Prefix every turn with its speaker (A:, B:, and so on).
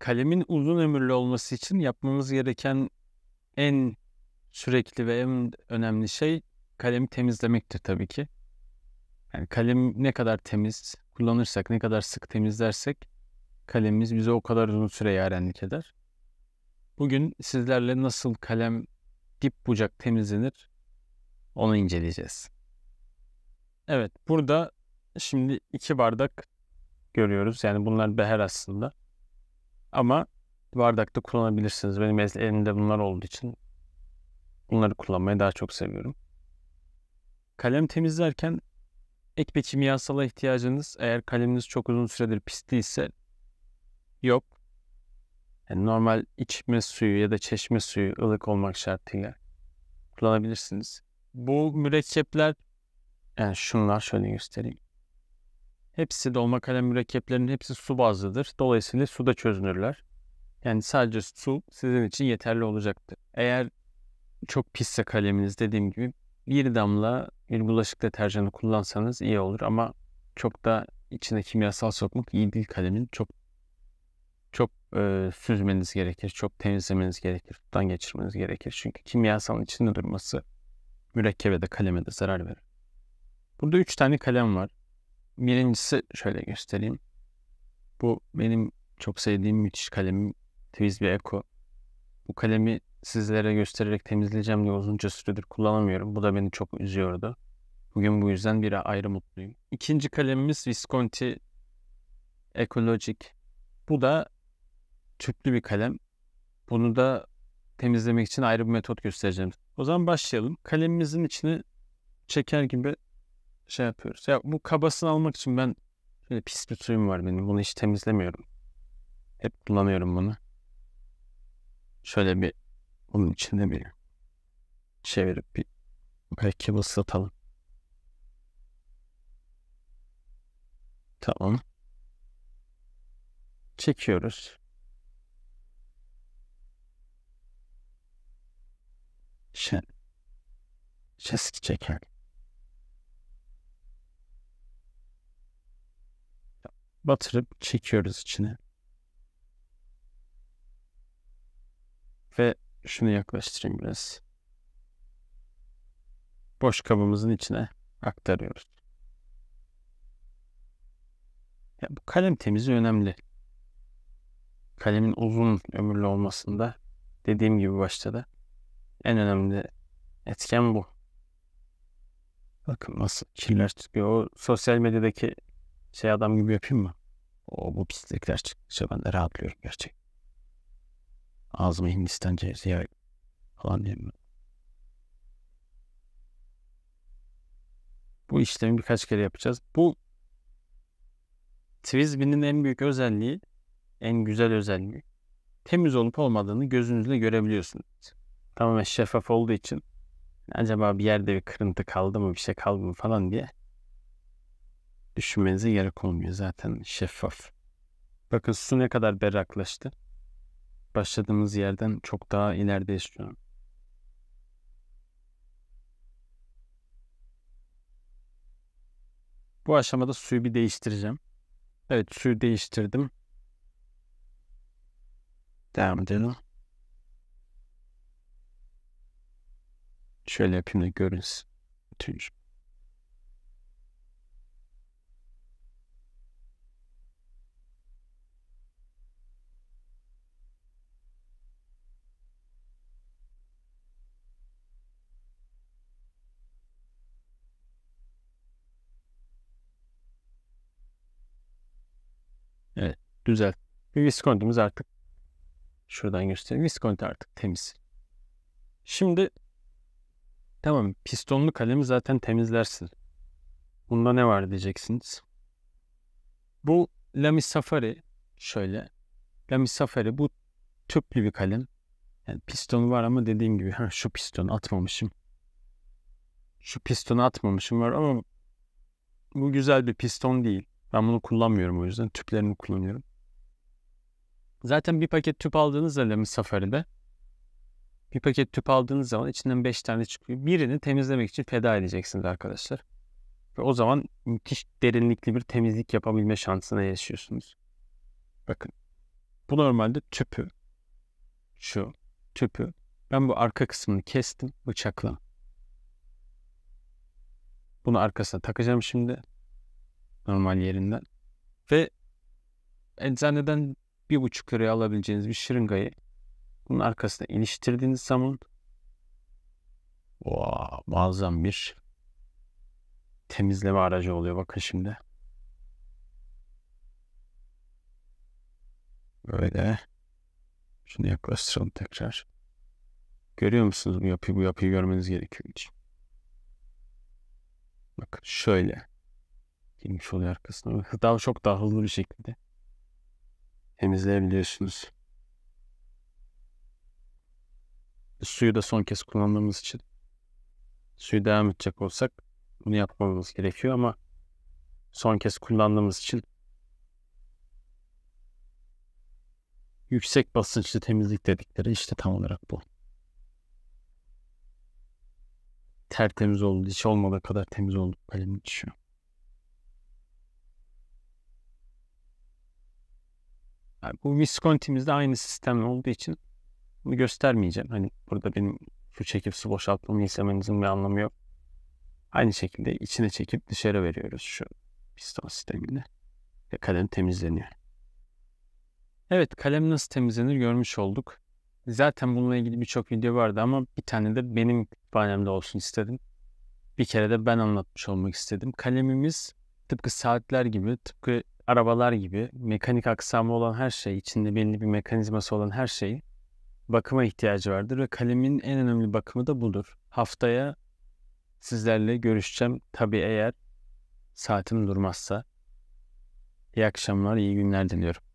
A: kalemin uzun ömürlü olması için yapmamız gereken en sürekli ve en önemli şey kalemi temizlemektir tabii ki. Yani kalem ne kadar temiz kullanırsak, ne kadar sık temizlersek kalemimiz bize o kadar uzun süre yarenlik eder. Bugün sizlerle nasıl kalem dip bucak temizlenir onu inceleyeceğiz. Evet burada şimdi iki bardak görüyoruz. Yani bunlar beher aslında. Ama bardakta kullanabilirsiniz. Benim elimde bunlar olduğu için bunları kullanmayı daha çok seviyorum. Kalem temizlerken ek bir kimyasala ihtiyacınız eğer kaleminiz çok uzun süredir pisliyse yok. Yani normal içme suyu ya da çeşme suyu ılık olmak şartıyla kullanabilirsiniz. Bu mürekkepler yani şunlar şöyle göstereyim. Hepsi dolma kalem mürekkeplerinin hepsi su bazlıdır. Dolayısıyla suda çözünürler. Yani sadece su sizin için yeterli olacaktır. Eğer çok pisse kaleminiz dediğim gibi bir damla bir bulaşık deterjanı kullansanız iyi olur ama çok da içine kimyasal sokmak iyi değil kalemin. Çok çok e, süzmeniz gerekir, çok temizlemeniz gerekir, sudan geçirmeniz gerekir. Çünkü kimyasalın içinde durması mürekkebe de kaleme de zarar verir. Burada 3 tane kalem var. Birincisi şöyle göstereyim. Bu benim çok sevdiğim müthiş kalemim Twisby Eco. Bu kalemi sizlere göstererek temizleyeceğim diye uzunca süredir kullanamıyorum. Bu da beni çok üzüyordu. Bugün bu yüzden bir ayrı mutluyum. İkinci kalemimiz Visconti Ecologic. Bu da tüplü bir kalem. Bunu da temizlemek için ayrı bir metot göstereceğim. O zaman başlayalım. Kalemimizin içine çeker gibi şey yapıyoruz. Ya bu kabasını almak için ben şöyle pis bir suyum var benim. Bunu hiç temizlemiyorum. Hep kullanıyorum bunu. Şöyle bir bunun içinde bir çevirip bir belki ıslatalım. Tamam. Çekiyoruz. Şen. Çeski çeker. batırıp çekiyoruz içine. Ve şunu yaklaştırayım biraz. Boş kabımızın içine aktarıyoruz. Ya bu kalem temizi önemli. Kalemin uzun ömürlü olmasında dediğim gibi başta da en önemli etken bu. Bakın nasıl kirler çıkıyor. O sosyal medyadaki şey adam gibi yapayım mı? O bu pislikler çıktıkça ben de rahatlıyorum gerçek. Ağzıma Hindistan cevizi ya falan diyeyim ben. Bu işlemi birkaç kere yapacağız. Bu Twisby'nin en büyük özelliği, en güzel özelliği temiz olup olmadığını gözünüzle görebiliyorsunuz. Tamamen şeffaf olduğu için acaba bir yerde bir kırıntı kaldı mı, bir şey kaldı mı falan diye düşünmenize gerek olmuyor. Zaten şeffaf. Bakın su ne kadar berraklaştı. Başladığımız yerden çok daha ilerideyiz şu Bu aşamada suyu bir değiştireceğim. Evet suyu değiştirdim. Devam edelim. Şöyle yapayım da görünsün. Tüyür. Evet Bir Visconti'miz artık şuradan göstereyim. viskonti artık temiz. Şimdi tamam pistonlu kalemi zaten temizlersin. Bunda ne var diyeceksiniz. Bu Lamy Safari şöyle. Lamy Safari bu tüplü bir kalem. Yani pistonu var ama dediğim gibi şu pistonu atmamışım. Şu pistonu atmamışım var ama bu güzel bir piston değil. Ben bunu kullanmıyorum o yüzden. Tüplerini kullanıyorum. Zaten bir paket tüp aldığınız zaman Safari'de bir paket tüp aldığınız zaman içinden 5 tane çıkıyor. Birini temizlemek için feda edeceksiniz arkadaşlar. Ve o zaman müthiş derinlikli bir temizlik yapabilme şansına yaşıyorsunuz. Bakın. Bu normalde tüpü. Şu tüpü. Ben bu arka kısmını kestim bıçakla. Bunu arkasına takacağım şimdi normal yerinden. Ve eczaneden bir buçuk liraya alabileceğiniz bir şırıngayı bunun arkasına iniştirdiğiniz zaman wow, muazzam bir temizleme aracı oluyor. Bakın şimdi. Böyle. Şunu yaklaştıralım tekrar. Görüyor musunuz bu yapıyı? Bu yapıyı görmeniz gerekiyor. Bakın şöyle girmiş oluyor arkasına. Daha çok daha hızlı bir şekilde temizleyebiliyorsunuz. Suyu da son kez kullandığımız için suyu devam edecek olsak bunu yapmamız gerekiyor ama son kez kullandığımız için yüksek basınçlı temizlik dedikleri işte tam olarak bu. Tertemiz oldu. Hiç olmadığı kadar temiz oldu. Elim düşüyor. Yani bu Visconti'mizde aynı sistem olduğu için bunu göstermeyeceğim. Hani burada benim şu çekip su boşaltmamı istemenizin bir anlamı yok. Aynı şekilde içine çekip dışarı veriyoruz şu piston sisteminde. Ve kalem temizleniyor. Evet kalem nasıl temizlenir görmüş olduk. Zaten bununla ilgili birçok video vardı ama bir tane de benim kütüphanemde olsun istedim. Bir kere de ben anlatmış olmak istedim. Kalemimiz tıpkı saatler gibi, tıpkı arabalar gibi mekanik aksamlı olan her şey, içinde belli bir mekanizması olan her şeyi bakıma ihtiyacı vardır ve kalemin en önemli bakımı da budur. Haftaya sizlerle görüşeceğim. Tabii eğer saatim durmazsa. İyi akşamlar, iyi günler diliyorum.